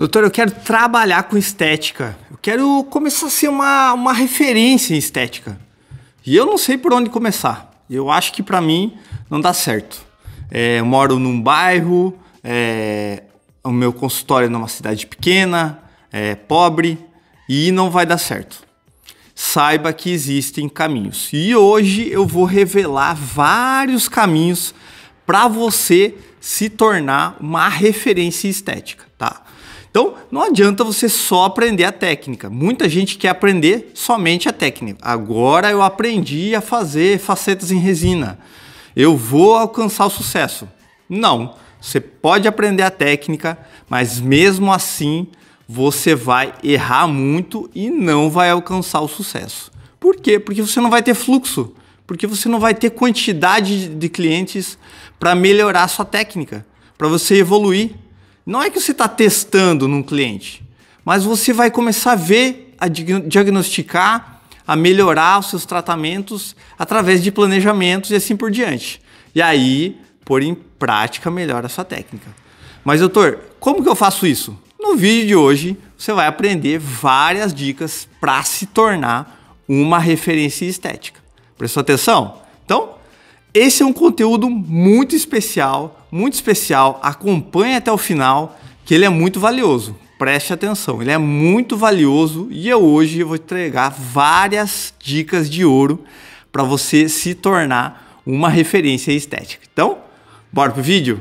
Doutor, eu quero trabalhar com estética. Eu quero começar a ser uma, uma referência em estética. E eu não sei por onde começar. Eu acho que para mim não dá certo. É, eu moro num bairro, é, o meu consultório é numa cidade pequena, é, pobre, e não vai dar certo. Saiba que existem caminhos. E hoje eu vou revelar vários caminhos para você se tornar uma referência estética, tá? Então, não adianta você só aprender a técnica. Muita gente quer aprender somente a técnica. Agora eu aprendi a fazer facetas em resina. Eu vou alcançar o sucesso. Não. Você pode aprender a técnica, mas mesmo assim você vai errar muito e não vai alcançar o sucesso. Por quê? Porque você não vai ter fluxo, porque você não vai ter quantidade de clientes para melhorar sua técnica, para você evoluir. Não é que você está testando num cliente, mas você vai começar a ver, a diagnosticar, a melhorar os seus tratamentos através de planejamentos e assim por diante. E aí, pôr em prática melhor a sua técnica. Mas, doutor, como que eu faço isso? No vídeo de hoje, você vai aprender várias dicas para se tornar uma referência estética. Prestou atenção? Então, esse é um conteúdo muito especial muito especial. Acompanhe até o final, que ele é muito valioso. Preste atenção, ele é muito valioso e eu hoje vou entregar várias dicas de ouro para você se tornar uma referência estética. Então, bora pro vídeo?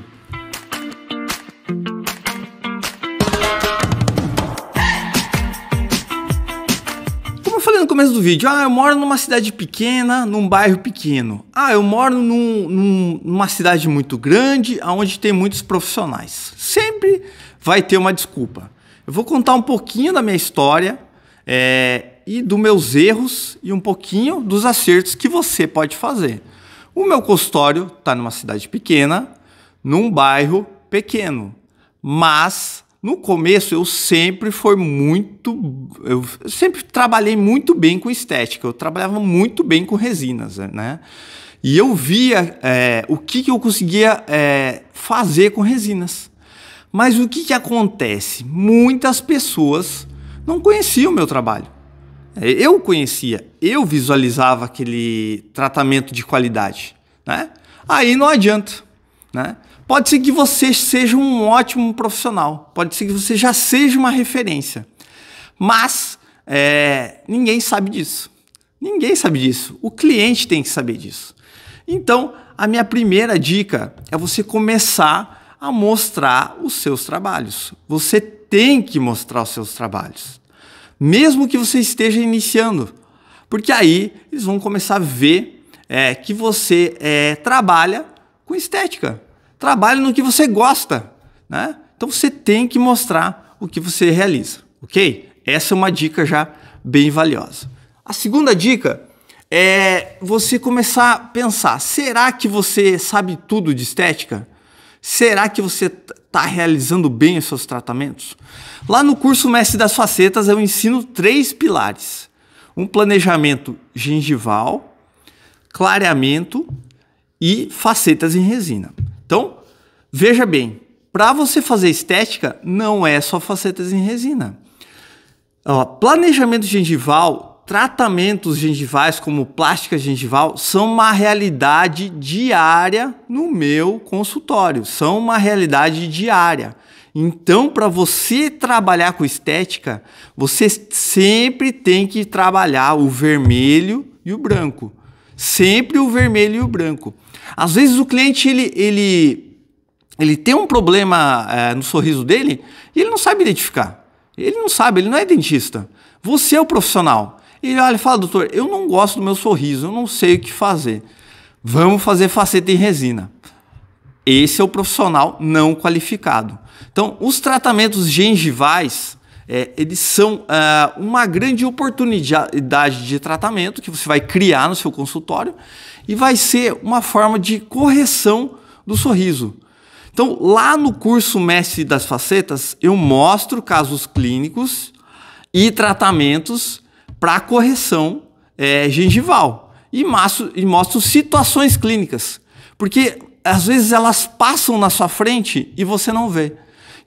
começo do vídeo, ah, eu moro numa cidade pequena, num bairro pequeno. Ah, eu moro num, num, numa cidade muito grande, onde tem muitos profissionais. Sempre vai ter uma desculpa. Eu vou contar um pouquinho da minha história é, e dos meus erros e um pouquinho dos acertos que você pode fazer. O meu consultório está numa cidade pequena, num bairro pequeno, mas no começo eu sempre foi muito, eu sempre trabalhei muito bem com estética. Eu trabalhava muito bem com resinas, né? E eu via é, o que, que eu conseguia é, fazer com resinas. Mas o que, que acontece? Muitas pessoas não conheciam o meu trabalho. É, eu conhecia, eu visualizava aquele tratamento de qualidade. Né? Aí não adianta. Né? Pode ser que você seja um ótimo profissional, pode ser que você já seja uma referência, mas é, ninguém sabe disso. Ninguém sabe disso. O cliente tem que saber disso. Então, a minha primeira dica é você começar a mostrar os seus trabalhos. Você tem que mostrar os seus trabalhos, mesmo que você esteja iniciando, porque aí eles vão começar a ver é, que você é, trabalha com estética. Trabalhe no que você gosta, né? Então você tem que mostrar o que você realiza, ok? Essa é uma dica já bem valiosa. A segunda dica é você começar a pensar: será que você sabe tudo de estética? Será que você está realizando bem os seus tratamentos? Lá no curso Mestre das Facetas eu ensino três pilares: um planejamento gengival, clareamento e facetas em resina. Então, veja bem, para você fazer estética, não é só facetas em resina. Ó, planejamento gengival, tratamentos gengivais como plástica gengival são uma realidade diária no meu consultório, são uma realidade diária. Então, para você trabalhar com estética, você sempre tem que trabalhar o vermelho e o branco. Sempre o vermelho e o branco. Às vezes o cliente ele, ele, ele tem um problema é, no sorriso dele e ele não sabe identificar. Ele não sabe, ele não é dentista. Você é o profissional. ele olha, e fala, doutor, eu não gosto do meu sorriso, eu não sei o que fazer. Vamos fazer faceta em resina. Esse é o profissional não qualificado. Então, os tratamentos gengivais, é, eles são ah, uma grande oportunidade de tratamento que você vai criar no seu consultório e vai ser uma forma de correção do sorriso. Então, lá no curso Mestre das Facetas, eu mostro casos clínicos e tratamentos para correção é, gengival e, maço, e mostro situações clínicas, porque às vezes elas passam na sua frente e você não vê.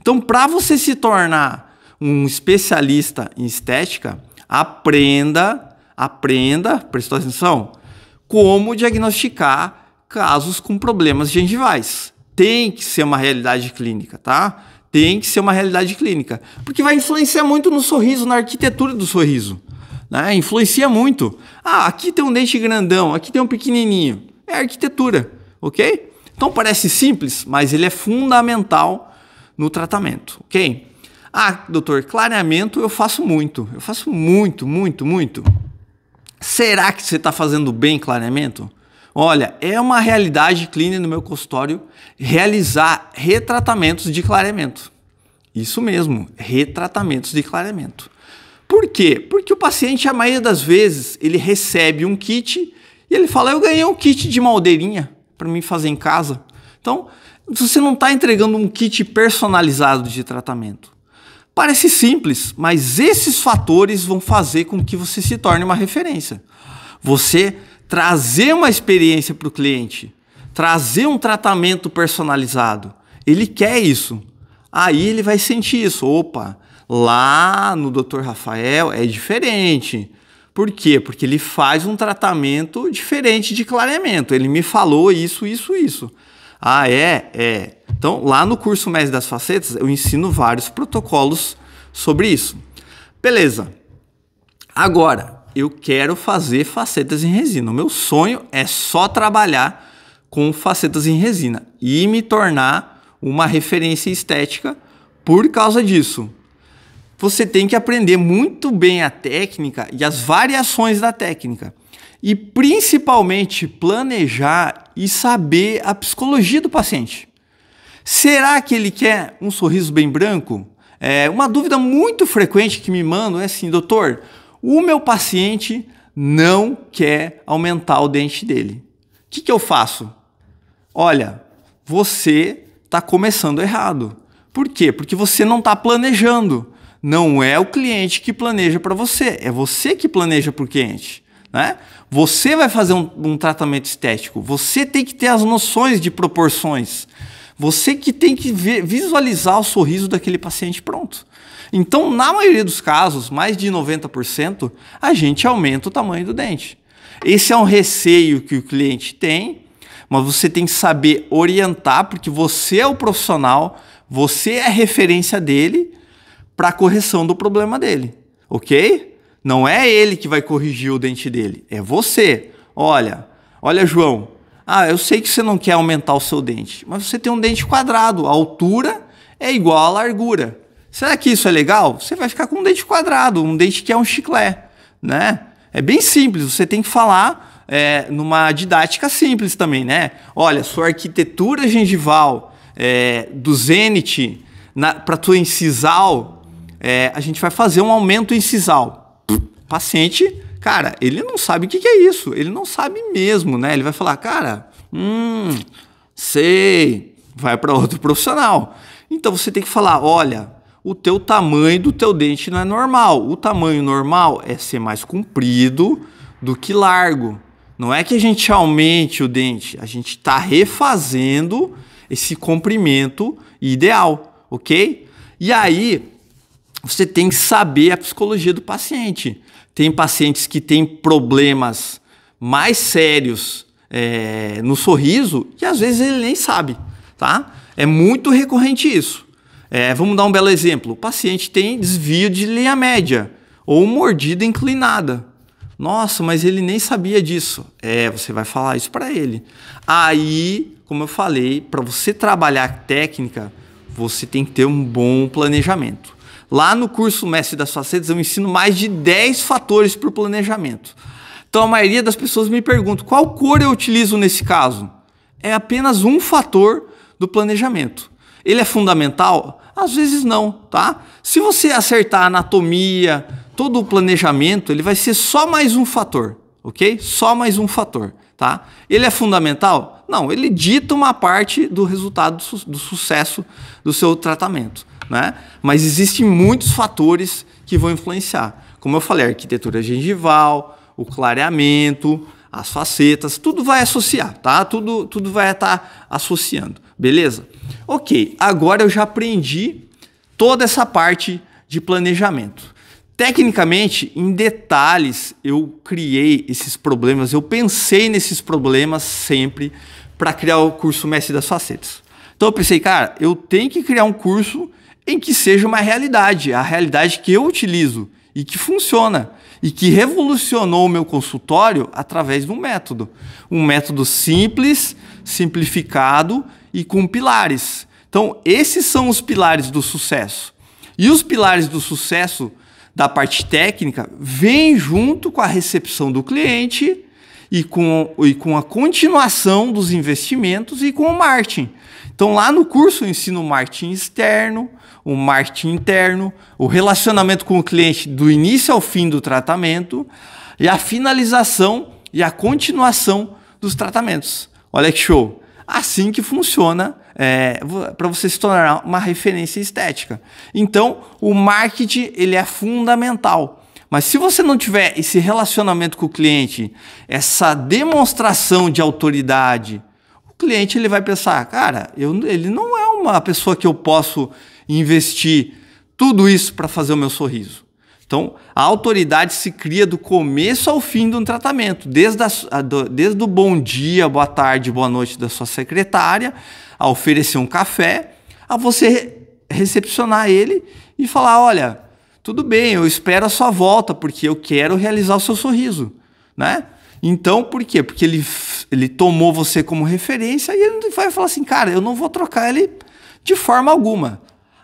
Então, para você se tornar um especialista em estética aprenda, aprenda, prestou atenção, como diagnosticar casos com problemas gengivais. Tem que ser uma realidade clínica, tá? Tem que ser uma realidade clínica, porque vai influenciar muito no sorriso, na arquitetura do sorriso, né? Influencia muito. Ah, aqui tem um dente grandão, aqui tem um pequenininho. É arquitetura, ok? Então parece simples, mas ele é fundamental no tratamento, ok? Ah, doutor, clareamento eu faço muito. Eu faço muito, muito, muito. Será que você está fazendo bem clareamento? Olha, é uma realidade clínica no meu consultório realizar retratamentos de clareamento. Isso mesmo, retratamentos de clareamento. Por quê? Porque o paciente, a maioria das vezes, ele recebe um kit e ele fala: Eu ganhei um kit de maldeirinha para mim fazer em casa. Então, você não está entregando um kit personalizado de tratamento. Parece simples, mas esses fatores vão fazer com que você se torne uma referência. Você trazer uma experiência para o cliente, trazer um tratamento personalizado, ele quer isso. Aí ele vai sentir isso. Opa, lá no Dr. Rafael é diferente. Por quê? Porque ele faz um tratamento diferente de clareamento. Ele me falou isso, isso, isso. Ah, é? É. Então, lá no curso Mestre das Facetas, eu ensino vários protocolos sobre isso. Beleza. Agora, eu quero fazer facetas em resina. O meu sonho é só trabalhar com facetas em resina e me tornar uma referência estética por causa disso. Você tem que aprender muito bem a técnica e as variações da técnica. E principalmente planejar e saber a psicologia do paciente. Será que ele quer um sorriso bem branco? É, uma dúvida muito frequente que me mandam é assim, doutor, o meu paciente não quer aumentar o dente dele. O que, que eu faço? Olha, você está começando errado. Por quê? Porque você não está planejando. Não é o cliente que planeja para você, é você que planeja para o cliente. Né? Você vai fazer um, um tratamento estético, você tem que ter as noções de proporções. Você que tem que ver, visualizar o sorriso daquele paciente pronto. Então, na maioria dos casos, mais de 90%, a gente aumenta o tamanho do dente. Esse é um receio que o cliente tem, mas você tem que saber orientar, porque você é o profissional, você é a referência dele para a correção do problema dele, ok? Não é ele que vai corrigir o dente dele, é você. Olha, olha, João, ah, eu sei que você não quer aumentar o seu dente, mas você tem um dente quadrado, a altura é igual à largura. Será que isso é legal? Você vai ficar com um dente quadrado, um dente que é um chiclé, né? É bem simples, você tem que falar é, numa didática simples também, né? Olha, sua arquitetura gengival é, do zênite para tua incisal, é, a gente vai fazer um aumento incisal. Paciente Cara, ele não sabe o que, que é isso. Ele não sabe mesmo, né? Ele vai falar, cara, hum, sei. Vai para outro profissional. Então você tem que falar, olha, o teu tamanho do teu dente não é normal. O tamanho normal é ser mais comprido do que largo. Não é que a gente aumente o dente, a gente está refazendo esse comprimento ideal, ok? E aí você tem que saber a psicologia do paciente tem pacientes que têm problemas mais sérios é, no sorriso e às vezes ele nem sabe, tá? É muito recorrente isso. É, vamos dar um belo exemplo. O paciente tem desvio de linha média ou mordida inclinada. Nossa, mas ele nem sabia disso. É, você vai falar isso para ele. Aí, como eu falei, para você trabalhar técnica, você tem que ter um bom planejamento. Lá no curso Mestre das Facetas, eu ensino mais de 10 fatores para o planejamento. Então a maioria das pessoas me pergunta qual cor eu utilizo nesse caso. É apenas um fator do planejamento. Ele é fundamental? Às vezes não, tá? Se você acertar a anatomia, todo o planejamento, ele vai ser só mais um fator, ok? Só mais um fator, tá? Ele é fundamental? Não, ele dita uma parte do resultado do, su do sucesso do seu tratamento né? Mas existem muitos fatores que vão influenciar. Como eu falei, a arquitetura gengival, o clareamento, as facetas, tudo vai associar, tá? Tudo, tudo vai estar associando, beleza? Ok, agora eu já aprendi toda essa parte de planejamento. Tecnicamente, em detalhes, eu criei esses problemas, eu pensei nesses problemas sempre para criar o curso Mestre das Facetas. Então eu pensei, cara, eu tenho que criar um curso em que seja uma realidade, a realidade que eu utilizo e que funciona e que revolucionou o meu consultório através de um método. Um método simples, simplificado e com pilares. Então, esses são os pilares do sucesso. E os pilares do sucesso da parte técnica vêm junto com a recepção do cliente e com, e com a continuação dos investimentos e com o marketing. Então, lá no curso eu ensino marketing externo, o marketing interno, o relacionamento com o cliente do início ao fim do tratamento e a finalização e a continuação dos tratamentos. Olha que show! Assim que funciona é, para você se tornar uma referência estética. Então, o marketing ele é fundamental. Mas se você não tiver esse relacionamento com o cliente, essa demonstração de autoridade, o cliente ele vai pensar, cara, eu, ele não é uma pessoa que eu posso investir tudo isso para fazer o meu sorriso. Então, a autoridade se cria do começo ao fim de um tratamento, desde, a, do, desde o bom dia, boa tarde, boa noite da sua secretária, a oferecer um café, a você recepcionar ele e falar: olha, tudo bem, eu espero a sua volta, porque eu quero realizar o seu sorriso, né? Então, por quê? Porque ele, ele tomou você como referência e ele vai falar assim, cara, eu não vou trocar ele de forma alguma.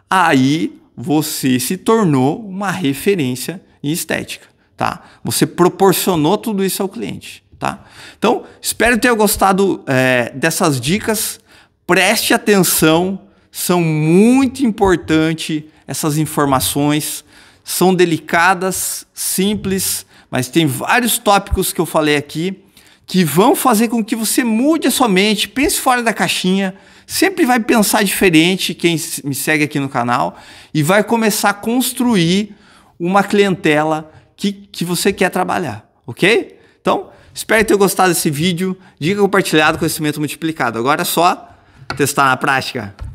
Aí você se tornou uma referência em estética, tá? Você proporcionou tudo isso ao cliente, tá? Então, espero ter gostado é, dessas dicas. Preste atenção, são muito importantes essas informações são delicadas, simples, mas tem vários tópicos que eu falei aqui que vão fazer com que você mude a sua mente, pense fora da caixinha, sempre vai pensar diferente quem me segue aqui no canal e vai começar a construir uma clientela que, que você quer trabalhar, ok? Então, espero ter gostado desse vídeo, dica compartilhada, conhecimento multiplicado. Agora é só testar na prática.